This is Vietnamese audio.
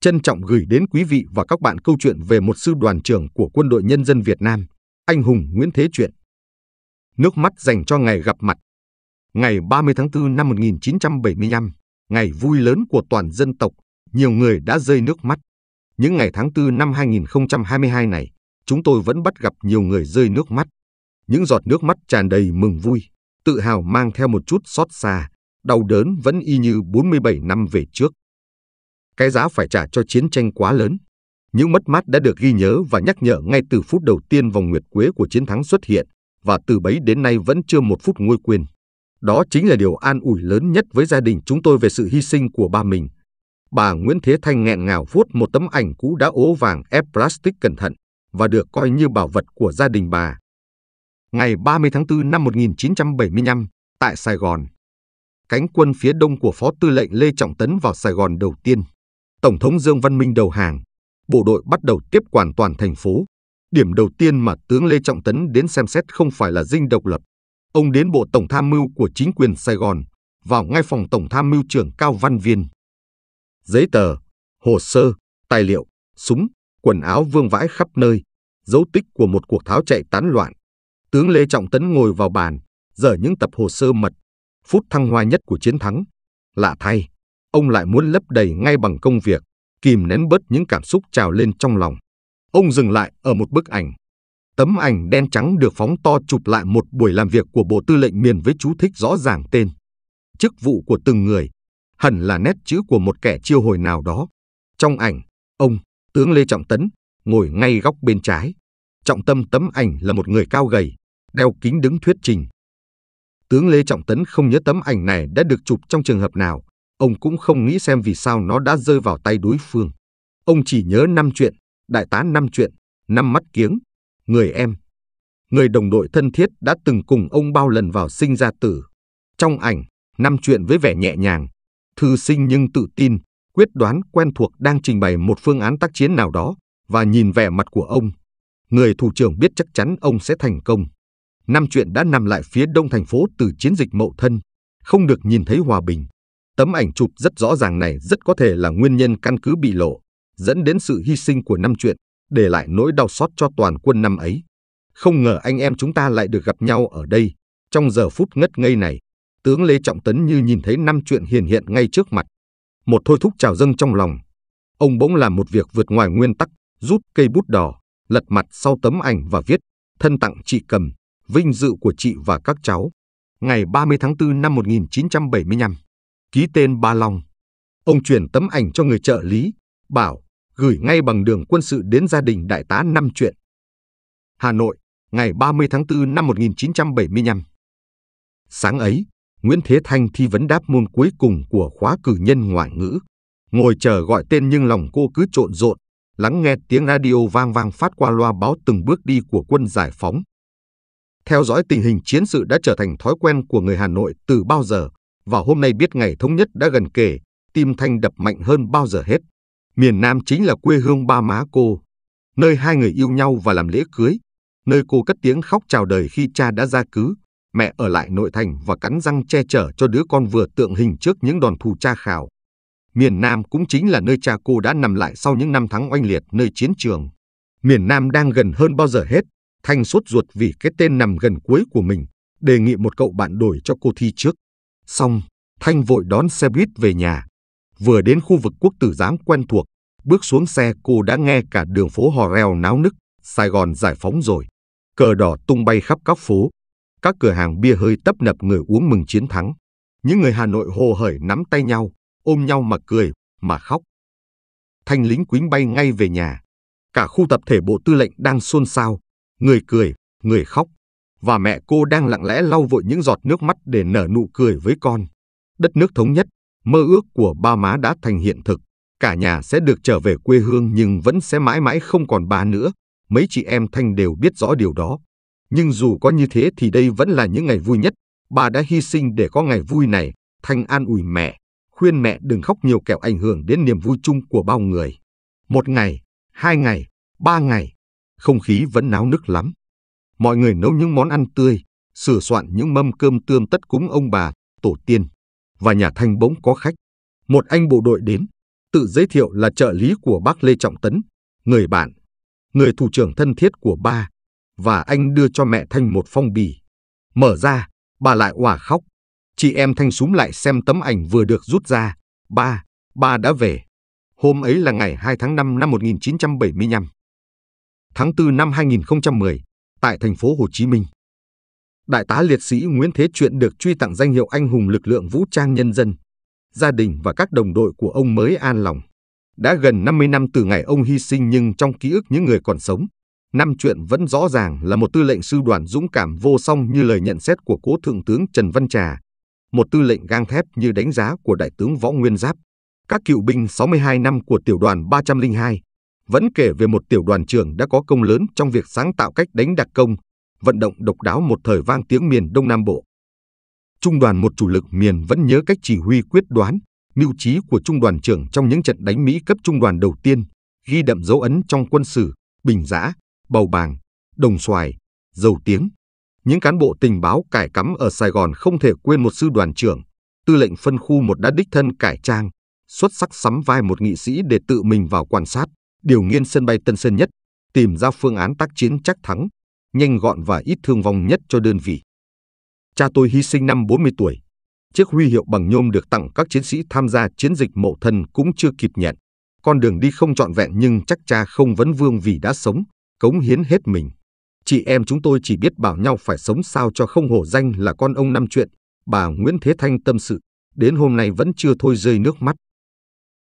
Trân trọng gửi đến quý vị và các bạn câu chuyện về một sư đoàn trưởng của Quân đội Nhân dân Việt Nam, anh hùng Nguyễn Thế Truyện. Nước mắt dành cho ngày gặp mặt. Ngày 30 tháng 4 năm 1975, ngày vui lớn của toàn dân tộc, nhiều người đã rơi nước mắt. Những ngày tháng 4 năm 2022 này, chúng tôi vẫn bắt gặp nhiều người rơi nước mắt. Những giọt nước mắt tràn đầy mừng vui, tự hào mang theo một chút xót xa, đau đớn vẫn y như 47 năm về trước cái giá phải trả cho chiến tranh quá lớn. Những mất mát đã được ghi nhớ và nhắc nhở ngay từ phút đầu tiên vòng nguyệt quế của chiến thắng xuất hiện, và từ bấy đến nay vẫn chưa một phút nguôi quên. Đó chính là điều an ủi lớn nhất với gia đình chúng tôi về sự hy sinh của ba mình. Bà Nguyễn Thế Thanh nghẹn ngào vuốt một tấm ảnh cũ đã ố vàng ép plastic cẩn thận và được coi như bảo vật của gia đình bà. Ngày 30 tháng 4 năm 1975, tại Sài Gòn, cánh quân phía đông của Phó Tư lệnh Lê Trọng Tấn vào Sài Gòn đầu tiên. Tổng thống Dương Văn Minh đầu hàng, bộ đội bắt đầu tiếp quản toàn thành phố. Điểm đầu tiên mà tướng Lê Trọng Tấn đến xem xét không phải là dinh độc lập. Ông đến bộ tổng tham mưu của chính quyền Sài Gòn, vào ngay phòng tổng tham mưu trưởng Cao Văn Viên. Giấy tờ, hồ sơ, tài liệu, súng, quần áo vương vãi khắp nơi, dấu tích của một cuộc tháo chạy tán loạn. Tướng Lê Trọng Tấn ngồi vào bàn, dở những tập hồ sơ mật, phút thăng hoa nhất của chiến thắng. Lạ thay, ông lại muốn lấp đầy ngay bằng công việc, kìm nén bớt những cảm xúc trào lên trong lòng. Ông dừng lại ở một bức ảnh. Tấm ảnh đen trắng được phóng to chụp lại một buổi làm việc của Bộ Tư lệnh miền với chú thích rõ ràng tên, chức vụ của từng người, hẳn là nét chữ của một kẻ chiêu hồi nào đó. Trong ảnh, ông, tướng Lê Trọng Tấn, ngồi ngay góc bên trái. Trọng tâm tấm ảnh là một người cao gầy, đeo kính đứng thuyết trình. Tướng Lê Trọng Tấn không nhớ tấm ảnh này đã được chụp trong trường hợp nào, Ông cũng không nghĩ xem vì sao nó đã rơi vào tay đối phương. Ông chỉ nhớ năm chuyện, đại tá năm chuyện, năm mắt kiếng, người em. Người đồng đội thân thiết đã từng cùng ông bao lần vào sinh ra tử. Trong ảnh, năm chuyện với vẻ nhẹ nhàng, thư sinh nhưng tự tin, quyết đoán quen thuộc đang trình bày một phương án tác chiến nào đó và nhìn vẻ mặt của ông. Người thủ trưởng biết chắc chắn ông sẽ thành công. Năm chuyện đã nằm lại phía đông thành phố từ chiến dịch mậu thân, không được nhìn thấy hòa bình. Tấm ảnh chụp rất rõ ràng này rất có thể là nguyên nhân căn cứ bị lộ, dẫn đến sự hy sinh của năm chuyện, để lại nỗi đau xót cho toàn quân năm ấy. Không ngờ anh em chúng ta lại được gặp nhau ở đây, trong giờ phút ngất ngây này, tướng Lê Trọng Tấn như nhìn thấy năm chuyện hiển hiện ngay trước mặt. Một thôi thúc trào dâng trong lòng. Ông bỗng làm một việc vượt ngoài nguyên tắc, rút cây bút đỏ, lật mặt sau tấm ảnh và viết, thân tặng chị cầm, vinh dự của chị và các cháu. Ngày 30 tháng 4 năm 1975 ký tên Ba Long. Ông chuyển tấm ảnh cho người trợ lý, bảo gửi ngay bằng đường quân sự đến gia đình đại tá năm chuyện. Hà Nội, ngày 30 tháng 4 năm 1975. Sáng ấy, Nguyễn Thế Thanh thi vấn đáp môn cuối cùng của khóa cử nhân ngoại ngữ. Ngồi chờ gọi tên nhưng lòng cô cứ trộn rộn, lắng nghe tiếng radio vang vang phát qua loa báo từng bước đi của quân giải phóng. Theo dõi tình hình chiến sự đã trở thành thói quen của người Hà Nội từ bao giờ, và hôm nay biết ngày thống nhất đã gần kề, tim Thanh đập mạnh hơn bao giờ hết. Miền Nam chính là quê hương ba má cô, nơi hai người yêu nhau và làm lễ cưới, nơi cô cất tiếng khóc chào đời khi cha đã ra cứ, mẹ ở lại nội thành và cắn răng che chở cho đứa con vừa tượng hình trước những đòn thù cha khảo. Miền Nam cũng chính là nơi cha cô đã nằm lại sau những năm tháng oanh liệt nơi chiến trường. Miền Nam đang gần hơn bao giờ hết, Thanh sốt ruột vì cái tên nằm gần cuối của mình, đề nghị một cậu bạn đổi cho cô thi trước. Xong, Thanh vội đón xe buýt về nhà. Vừa đến khu vực quốc tử giám quen thuộc, bước xuống xe cô đã nghe cả đường phố hò reo náo nức, Sài Gòn giải phóng rồi. Cờ đỏ tung bay khắp các phố. Các cửa hàng bia hơi tấp nập người uống mừng chiến thắng. Những người Hà Nội hồ hởi nắm tay nhau, ôm nhau mà cười, mà khóc. Thanh lính quính bay ngay về nhà. Cả khu tập thể bộ tư lệnh đang xôn xao, người cười, người khóc, và mẹ cô đang lặng lẽ lau vội những giọt nước mắt để nở nụ cười với con. Đất nước thống nhất, mơ ước của ba má đã thành hiện thực. Cả nhà sẽ được trở về quê hương nhưng vẫn sẽ mãi mãi không còn bà nữa. Mấy chị em Thanh đều biết rõ điều đó. Nhưng dù có như thế thì đây vẫn là những ngày vui nhất. Bà đã hy sinh để có ngày vui này. Thanh an ủi mẹ, khuyên mẹ đừng khóc nhiều kẻo ảnh hưởng đến niềm vui chung của bao người. Một ngày, hai ngày, ba ngày, không khí vẫn náo nức lắm. Mọi người nấu những món ăn tươi, sửa soạn những mâm cơm tươm tất cúng ông bà, tổ tiên. Và nhà Thanh bỗng có khách. Một anh bộ đội đến, tự giới thiệu là trợ lý của bác Lê Trọng Tấn, người bạn, người thủ trưởng thân thiết của ba. Và anh đưa cho mẹ Thanh một phong bì. Mở ra, bà lại òa khóc. Chị em Thanh súng lại xem tấm ảnh vừa được rút ra. Ba, ba đã về. Hôm ấy là ngày 2 tháng 5 năm 1975. Tháng 4 năm 2010, tại thành phố Hồ Chí Minh. Đại tá liệt sĩ Nguyễn Thế Truyện được truy tặng danh hiệu anh hùng lực lượng vũ trang nhân dân. Gia đình và các đồng đội của ông mới an lòng. Đã gần 50 năm từ ngày ông hy sinh nhưng trong ký ức những người còn sống, năm chuyện vẫn rõ ràng là một tư lệnh sư đoàn dũng cảm vô song như lời nhận xét của cố thượng tướng Trần Văn Trà, một tư lệnh gang thép như đánh giá của đại tướng Võ Nguyên Giáp. Các cựu binh 62 năm của tiểu đoàn 302 vẫn kể về một tiểu đoàn trưởng đã có công lớn trong việc sáng tạo cách đánh đặc công, vận động độc đáo một thời vang tiếng miền Đông Nam Bộ. Trung đoàn một chủ lực miền vẫn nhớ cách chỉ huy quyết đoán, mưu trí của trung đoàn trưởng trong những trận đánh Mỹ cấp trung đoàn đầu tiên, ghi đậm dấu ấn trong quân sử, Bình Giã, Bầu Bàng, Đồng Xoài, Dầu Tiếng. Những cán bộ tình báo cải cắm ở Sài Gòn không thể quên một sư đoàn trưởng, tư lệnh phân khu một đã đích thân cải trang, xuất sắc sắm vai một nghị sĩ để tự mình vào quan sát điều nghiên sân bay Tân Sơn Nhất, tìm ra phương án tác chiến chắc thắng, nhanh gọn và ít thương vong nhất cho đơn vị. Cha tôi hy sinh năm 40 tuổi. Chiếc huy hiệu bằng nhôm được tặng các chiến sĩ tham gia chiến dịch mộ thân cũng chưa kịp nhận. Con đường đi không trọn vẹn nhưng chắc cha không vấn vương vì đã sống, cống hiến hết mình. Chị em chúng tôi chỉ biết bảo nhau phải sống sao cho không hổ danh là con ông năm chuyện, bà Nguyễn Thế Thanh tâm sự, đến hôm nay vẫn chưa thôi rơi nước mắt.